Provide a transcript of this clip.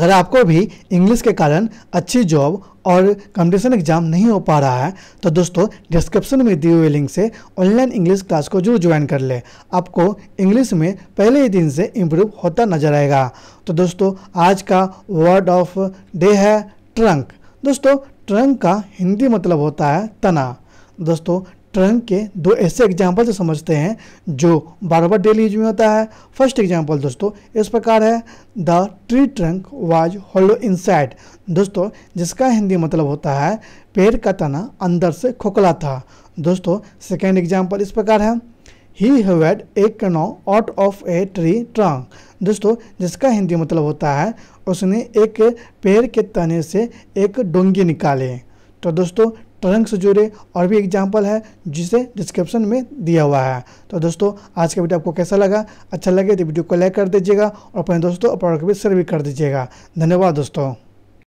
अगर आपको भी इंग्लिश के कारण अच्छी जॉब और कंपटीशन एग्जाम नहीं हो पा रहा है तो दोस्तों डिस्क्रिप्शन में दिए हुए लिंक से ऑनलाइन इंग्लिश क्लास को जरूर ज्वाइन कर ले आपको इंग्लिश में पहले ही दिन से इम्प्रूव होता नजर आएगा तो दोस्तों आज का वर्ड ऑफ डे है ट्रंक दोस्तों ट्रंक का हिंदी मतलब होता है तना दोस्तों ट्रंक के दो ऐसे एग्जाम्पल से समझते हैं जो बार बार डेली यूज में होता है फर्स्ट एग्जाम्पल दोस्तों इस प्रकार है the tree trunk was hollow inside दोस्तों जिसका हिंदी मतलब होता है पेड़ का तना अंदर से खोखला था दोस्तों सेकेंड एग्जाम्पल इस प्रकार है ही hewed a canoe out of a tree trunk दोस्तों जिसका हिंदी मतलब होता है उसने एक पेड़ के तने से एक डोंगी निकाले तो दोस्तों तरंग से जुड़े और भी एग्जाम्पल है जिसे डिस्क्रिप्शन में दिया हुआ है तो दोस्तों आज का वीडियो आपको कैसा लगा अच्छा लगे तो वीडियो को लाइक कर दीजिएगा और अपने दोस्तों और प्रोडक्ट भी शेयर भी कर दीजिएगा धन्यवाद दोस्तों